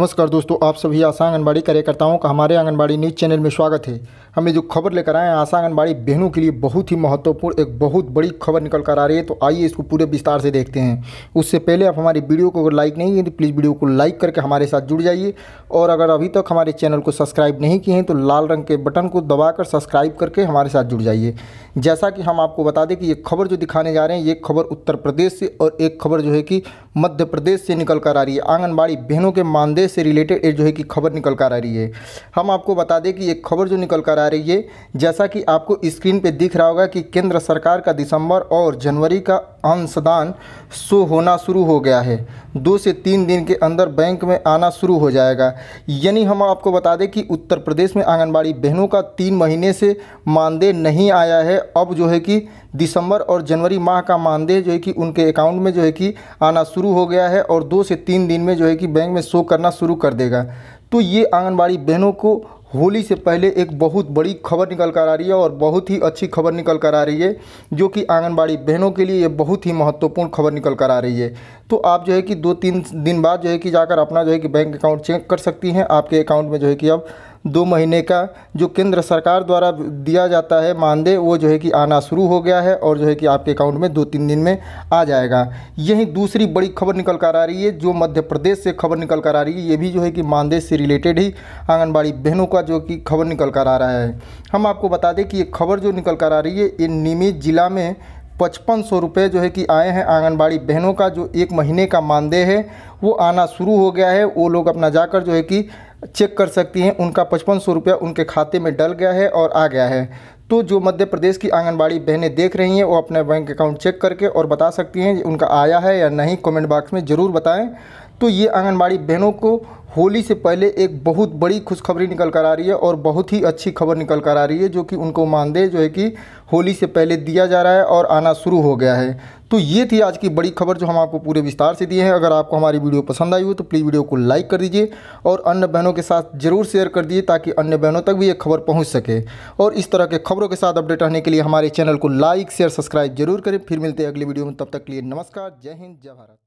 नमस्कार दोस्तों आप सभी आशा आंगनबाड़ी कार्यकर्ताओं का हमारे आंगनबाड़ी न्यूज़ चैनल में स्वागत है हमें जो खबर लेकर आए आशा आंगनबाड़ी बहनों के लिए बहुत ही महत्वपूर्ण एक बहुत बड़ी खबर निकल कर आ रही है तो आइए इसको पूरे विस्तार से देखते हैं उससे पहले आप हमारी वीडियो को अगर लाइक नहीं है तो प्लीज़ वीडियो को लाइक करके हमारे साथ जुड़ जाइए और अगर अभी तक हमारे चैनल को सब्सक्राइब नहीं किए हैं तो लाल रंग के बटन को दबाकर सब्सक्राइब करके हमारे साथ जुड़ जाइए जैसा कि हम आपको बता दें कि ये खबर जो दिखाने जा रहे हैं ये खबर उत्तर प्रदेश से और एक खबर जो है कि मध्य प्रदेश से निकल कर आ रही है आंगनबाड़ी बहनों के मानदेय से रिलेटेड जो है कि खबर निकल कर आ रही है हम आपको बता दें कि ये खबर जो निकल कर आ रही है जैसा कि आपको स्क्रीन पे दिख रहा होगा कि केंद्र सरकार का दिसंबर और जनवरी का अंशदान शो होना शुरू हो गया है दो से तीन दिन के अंदर बैंक में आना शुरू हो जाएगा यानी हम आपको बता दें कि उत्तर प्रदेश में आंगनबाड़ी बहनों का तीन महीने से मानदेय नहीं आया है अब जो है कि दिसंबर और जनवरी माह का मानदेय जो है कि उनके अकाउंट में जो है कि आना शुरू हो गया है और दो से तीन दिन में जो है कि बैंक में शो करना शुरू कर देगा तो ये आंगनबाड़ी बहनों को होली से पहले एक बहुत बड़ी खबर निकल कर आ रही है और बहुत ही अच्छी खबर निकल कर आ रही है जो कि आंगनबाड़ी बहनों के लिए ये बहुत ही महत्वपूर्ण खबर निकल कर आ रही है तो आप जो है कि दो तीन दिन बाद जो है कि जाकर अपना जो है कि बैंक अकाउंट चेक कर सकती हैं आपके अकाउंट में जो है कि अब दो महीने का जो केंद्र सरकार द्वारा दिया जाता है मानदेय वो जो है कि आना शुरू हो गया है और जो है कि आपके अकाउंट में दो तीन दिन में आ जाएगा यही दूसरी बड़ी खबर निकल कर आ रही है जो मध्य प्रदेश से खबर निकल कर आ रही है ये भी जो है कि मानदेय से रिलेटेड ही आंगनबाड़ी बहनों का जो कि खबर निकल कर आ रहा है हम आपको बता दें कि ये खबर जो निकल कर आ रही है ये निमित जिला में पचपन सौ रुपये जो है कि आए हैं आंगनबाड़ी बहनों का जो एक महीने का मानदेय है वो आना शुरू हो गया है वो लोग अपना जाकर जो है कि चेक कर सकती हैं उनका पचपन सौ रुपया उनके खाते में डल गया है और आ गया है तो जो मध्य प्रदेश की आंगनबाड़ी बहनें देख रही हैं वो अपना बैंक अकाउंट चेक करके और बता सकती हैं उनका आया है या नहीं कमेंट बॉक्स में ज़रूर बताएं तो ये आंगनबाड़ी बहनों को होली से पहले एक बहुत बड़ी खुशखबरी निकल कर आ रही है और बहुत ही अच्छी खबर निकल कर आ रही है जो कि उनको मानदेय जो है कि होली से पहले दिया जा रहा है और आना शुरू हो गया है तो ये थी आज की बड़ी खबर जो हम आपको पूरे विस्तार से दिए हैं अगर आपको हमारी वीडियो पसंद आई हो तो प्लीज़ वीडियो को लाइक कर दीजिए और अन्य बहनों के साथ जरूर शेयर कर दीजिए ताकि अन्य बहनों तक भी ये खबर पहुँच सके और इस तरह के खबरों के साथ अपडेट रहने के लिए हमारे चैनल को लाइक शेयर सब्सक्राइब जरूर करें फिर मिलते हैं अगली वीडियो में तब तक के लिए नमस्कार जय हिंद जय भारत